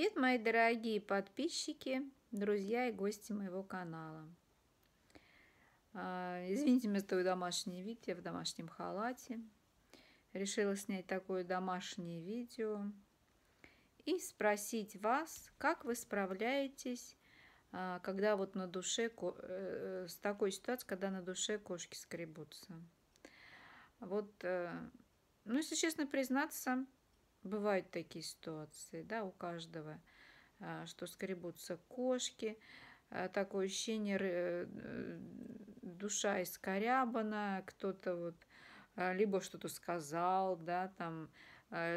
Привет, мои дорогие подписчики, друзья и гости моего канала. А, извините меня за твое домашнее видео, я в домашнем халате. Решила снять такое домашнее видео и спросить вас, как вы справляетесь, а, когда вот на душе, э, э, с такой ситуацией, когда на душе кошки скребутся. Вот, э, ну, если честно признаться, бывают такие ситуации, да, у каждого, а, что скребутся кошки, а, такое ощущение, э, душа искорябана, кто-то вот а, либо что-то сказал, да, там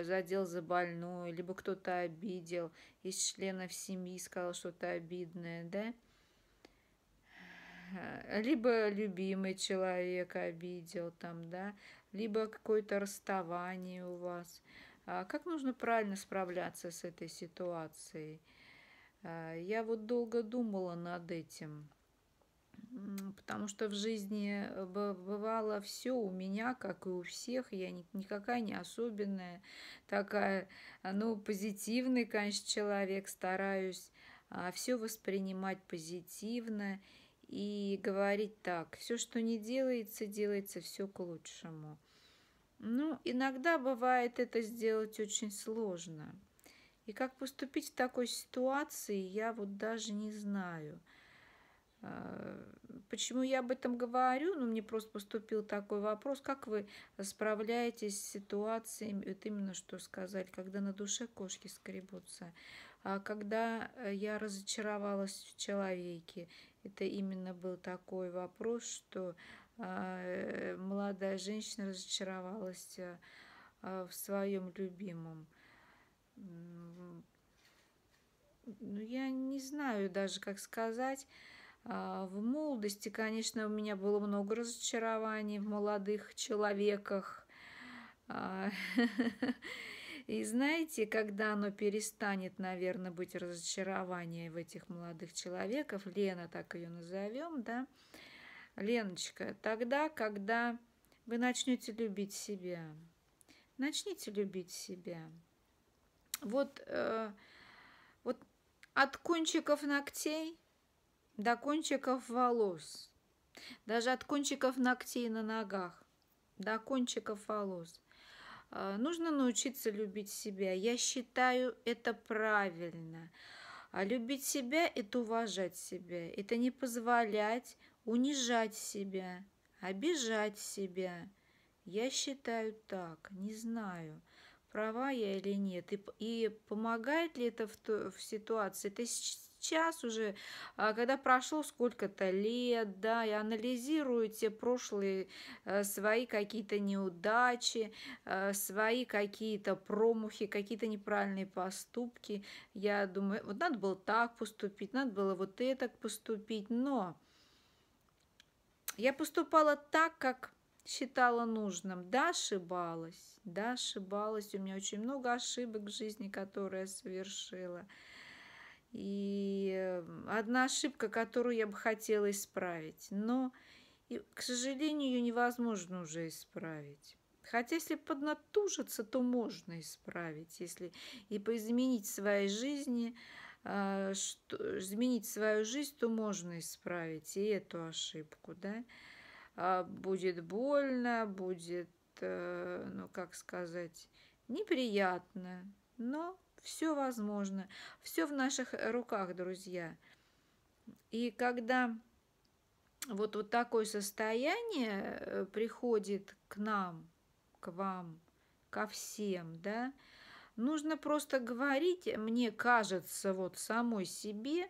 задел за больной, либо кто-то обидел из членов семьи, сказал что-то обидное, да, либо любимый человек обидел там, да, либо какое-то расставание у вас – а как нужно правильно справляться с этой ситуацией? А, я вот долго думала над этим, потому что в жизни э, бывало все у меня, как и у всех. Я никакая не особенная, такая, а, ну, позитивный, конечно, человек, стараюсь все воспринимать позитивно и говорить так, все, что не делается, делается все к лучшему. Ну, иногда бывает это сделать очень сложно. И как поступить в такой ситуации, я вот даже не знаю. А, почему я об этом говорю? Ну, мне просто поступил такой вопрос, как вы справляетесь с ситуацией, вот именно что сказать, когда на душе кошки скребутся, а когда э, я разочаровалась в человеке. Это именно был такой вопрос, что Э, молодая женщина разочаровалась э, в своем любимом. Ну, я не знаю даже, как сказать. А, в молодости, конечно, у меня было много разочарований в молодых человеках. А, и знаете, когда оно перестанет, наверное, быть разочарование в этих молодых человеков, Лена так ее назовем, да, Леночка, тогда, когда вы начнете любить себя. Начните любить себя. Вот, э, вот от кончиков ногтей до кончиков волос, даже от кончиков ногтей на ногах до кончиков волос. Э, нужно научиться любить себя. Я считаю это правильно. А любить себя – это уважать себя, это не позволять унижать себя, обижать себя. Я считаю так, не знаю, права я или нет. И, и помогает ли это в, то, в ситуации? Это сейчас уже, а, когда прошло сколько-то лет, да, я анализирую те прошлые э, свои какие-то неудачи, э, свои какие-то промахи, какие-то неправильные поступки. Я думаю, вот надо было так поступить, надо было вот это поступить, но я поступала так, как считала нужным. Да, ошибалась, да, ошибалась. У меня очень много ошибок в жизни, которые я совершила. И эм, одна ошибка, которую я бы хотела исправить. Но, к сожалению, ее невозможно уже исправить. Хотя если поднатужиться, то можно исправить, если и поизменить в своей жизни – а, что, изменить свою жизнь, то можно исправить и эту ошибку, да. А, будет больно, будет, э, ну, как сказать, неприятно, но все возможно. Все в наших руках, друзья. И когда вот, вот такое состояние э, приходит к нам, к вам, ко всем, да, Нужно просто говорить, мне кажется, вот самой себе,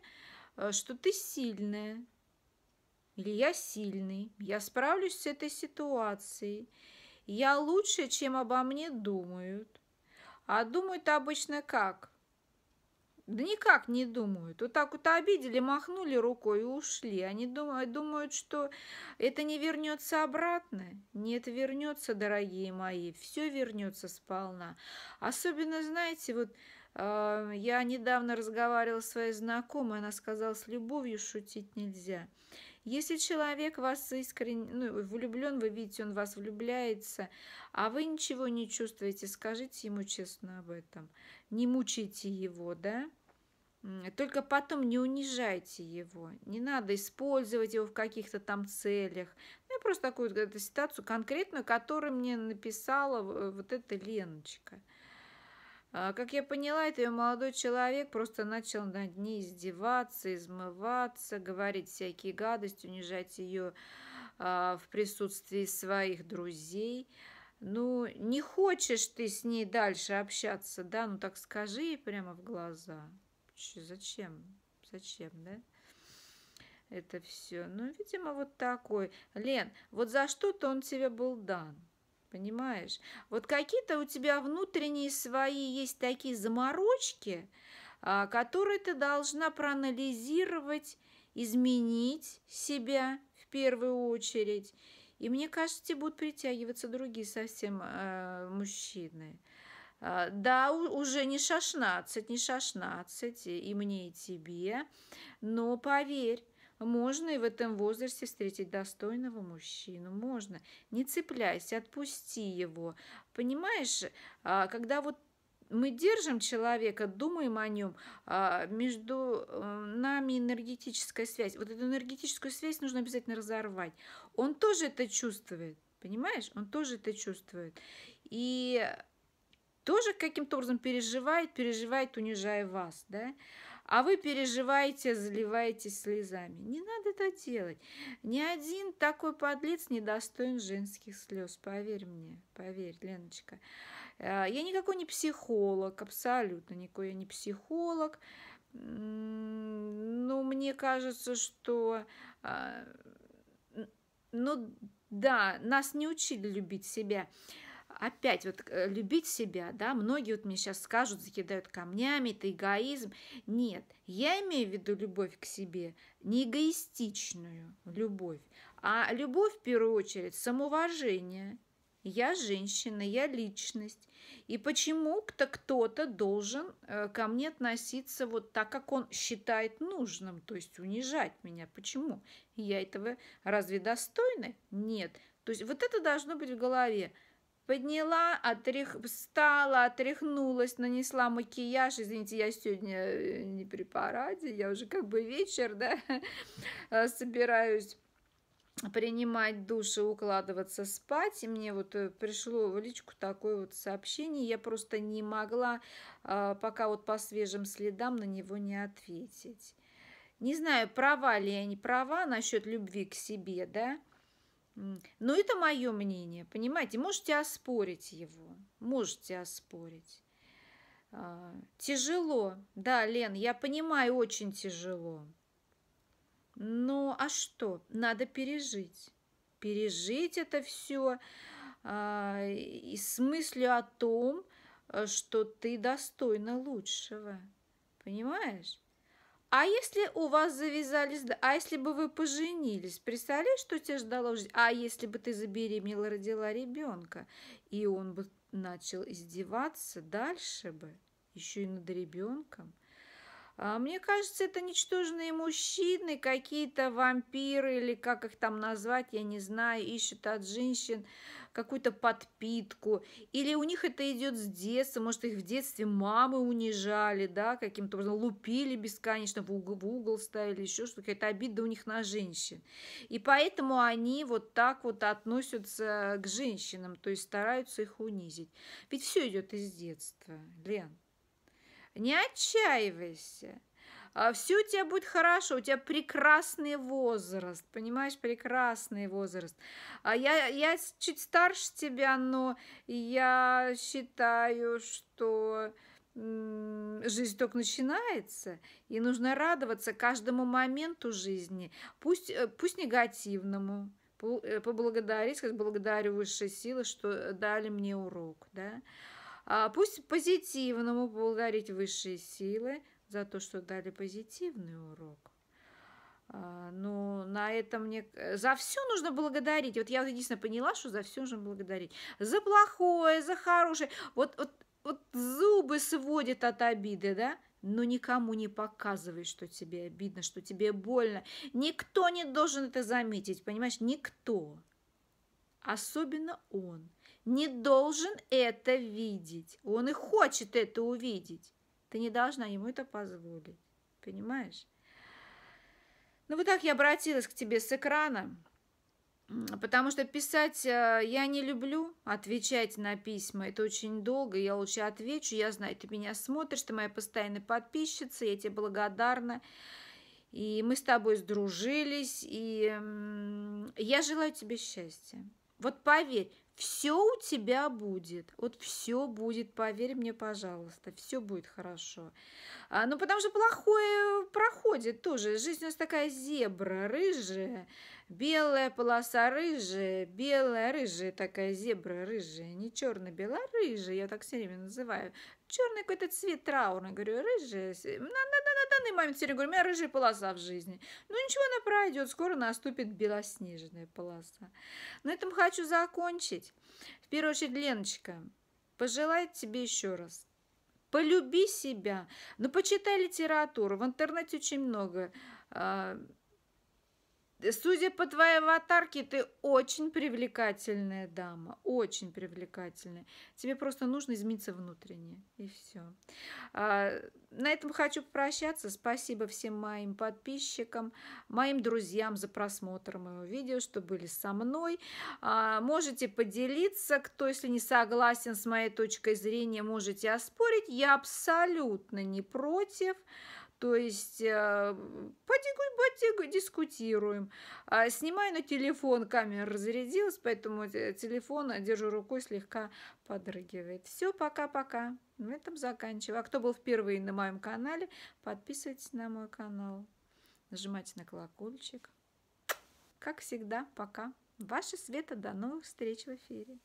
э, что ты сильная, или я сильный, я справлюсь с этой ситуацией, я лучше, чем обо мне думают. А думают обычно как? Да никак не думают. Вот так вот обидели, махнули рукой и ушли. Они думают, думают, что это не вернется обратно. Нет, вернется, дорогие мои. Все вернется сполна. Особенно, знаете, вот э, я недавно разговаривала с своей знакомой. Она сказала, с любовью шутить нельзя. Если человек вас искренне ну, влюблен, вы видите, он вас влюбляется, а вы ничего не чувствуете, скажите ему честно об этом. Не мучайте его, да? Только потом не унижайте его, не надо использовать его в каких-то там целях. Ну, я просто такую эту ситуацию конкретную, которую мне написала э, вот эта Леночка – а, как я поняла, это ее молодой человек просто начал над ней издеваться, измываться, говорить всякие гадости, унижать ее а, в присутствии своих друзей. Ну, не хочешь ты с ней дальше общаться, да? Ну, так скажи ей прямо в глаза. Че, зачем? Зачем, да? Это все. Ну, видимо, вот такой. Лен, вот за что-то он тебе был дан понимаешь? Вот какие-то у тебя внутренние свои есть такие заморочки, а, которые ты должна проанализировать, изменить себя в первую очередь. И мне кажется, тебе будут притягиваться другие совсем э, мужчины. А, да, уже не шашнадцать, не шашнадцать, и мне, и тебе. Но поверь, можно и в этом возрасте встретить достойного мужчину. Можно. Не цепляйся, отпусти его. Понимаешь, а, когда вот мы держим человека, думаем о нем, а, между э, нами энергетическая связь. Вот эту энергетическую связь нужно обязательно разорвать. Он тоже это чувствует, понимаешь? Он тоже это чувствует. И тоже каким-то образом переживает, переживает, унижая вас, да? а вы переживаете, заливаетесь слезами. Не надо это делать. Ни один такой подлец не достоин женских слез, поверь мне, поверь, Леночка. Э, я никакой не психолог, абсолютно никакой я не психолог. Но ну, мне кажется, что... А, ну, да, нас не учили любить себя опять вот э, любить себя, да, многие вот мне сейчас скажут, закидают камнями, это эгоизм. Нет, я имею в виду любовь к себе, не эгоистичную любовь, а любовь в первую очередь самоуважение. Я женщина, я личность. И почему-то кто-то должен э, ко мне относиться вот так, как он считает нужным, то есть унижать меня. Почему? Я этого разве достойна? Нет. То есть вот это должно быть в голове. Подняла, отрях... встала, отряхнулась, нанесла макияж. Извините, я сегодня э, не при параде, я уже как бы вечер, да, э, собираюсь принимать душ и укладываться спать. И мне вот э, пришло в личку такое вот сообщение. Я просто не могла пока вот по свежим следам на него не ответить. Не знаю, права ли я не права насчет любви к себе, да, ну это мое мнение, понимаете? Можете оспорить его, можете оспорить. А, тяжело, да, Лен, я понимаю, очень тяжело. Ну, а что? Надо пережить. Пережить это все а, и с мыслью о том, э, что ты достойна лучшего. Понимаешь? А если у вас завязались, а если бы вы поженились, представляешь, что тебя ждало в А если бы ты забеременела, родила ребенка, и он бы начал издеваться дальше бы, еще и над ребенком, а, мне кажется, это ничтожные мужчины, какие-то вампиры или как их там назвать, я не знаю, ищут от женщин какую-то подпитку. Или у них это идет с детства, может, их в детстве мамы унижали, да, каким-то образом лупили бесконечно, в угол, в угол ставили, еще что-то, какая-то обида у них на женщин. И поэтому они вот так вот относятся к женщинам, то есть стараются их унизить. Ведь все идет из детства, Лен не отчаивайся. А, Все у тебя будет хорошо, у тебя прекрасный возраст, понимаешь, прекрасный возраст. А, я, я чуть старше тебя, но я считаю, что жизнь только начинается, и нужно радоваться каждому моменту жизни, пусть, э, пусть негативному, э, поблагодарить, сказать, благодарю высшие силы, что дали мне урок, да, а пусть позитивному благодарить высшие силы за то, что дали позитивный урок. А, но на этом мне... За все нужно благодарить. Вот я вот единственное поняла, что за все нужно благодарить. За плохое, за хорошее. Вот, вот, вот зубы сводит от обиды, да? но никому не показывай, что тебе обидно, что тебе больно. Никто не должен это заметить, понимаешь? Никто. Особенно он не должен это видеть. Он и хочет это увидеть. Ты не должна ему это позволить. Понимаешь? Ну вот так я обратилась к тебе с экрана, потому что писать э, я не люблю, отвечать на письма, это очень долго, я лучше отвечу, я знаю, ты меня смотришь, ты моя постоянная подписчица, я тебе благодарна, и мы с тобой сдружились, и я желаю тебе счастья. Вот поверь, все у тебя будет. Вот все будет, поверь мне, пожалуйста, все будет хорошо. А, ну, потому что плохое проходит тоже. Жизнь у нас такая зебра, рыжая, белая полоса рыжая, белая рыжая такая зебра рыжая, не черно-белая, а рыжая, я так все время называю черный какой-то цвет траурный, говорю, рыжий на, на, на, на данный момент сегодня, говорю, у меня рыжая полоса в жизни. Ну ничего, она пройдет, скоро наступит белоснежная полоса. На этом хочу закончить. В первую очередь, Леночка, пожелать тебе еще раз полюби себя. Ну, почитай литературу. В интернете очень много. А, Судя по твоей аватарке, ты очень привлекательная дама, очень привлекательная. Тебе просто нужно измениться внутренне, и все. А, на этом хочу попрощаться. Спасибо всем моим подписчикам, моим друзьям за просмотр моего видео, что были со мной. А, можете поделиться, кто, если не согласен с моей точкой зрения, можете оспорить. Я абсолютно не против. То есть э, дискутируем. А, снимаю на телефон, камера разрядилась, поэтому телефон э, держу рукой, слегка подрыгивает. Все, пока-пока. На этом заканчиваю. А кто был впервые на моем канале, подписывайтесь на мой канал. Нажимайте на колокольчик. Как всегда, пока. Ваша Света, до новых встреч в эфире.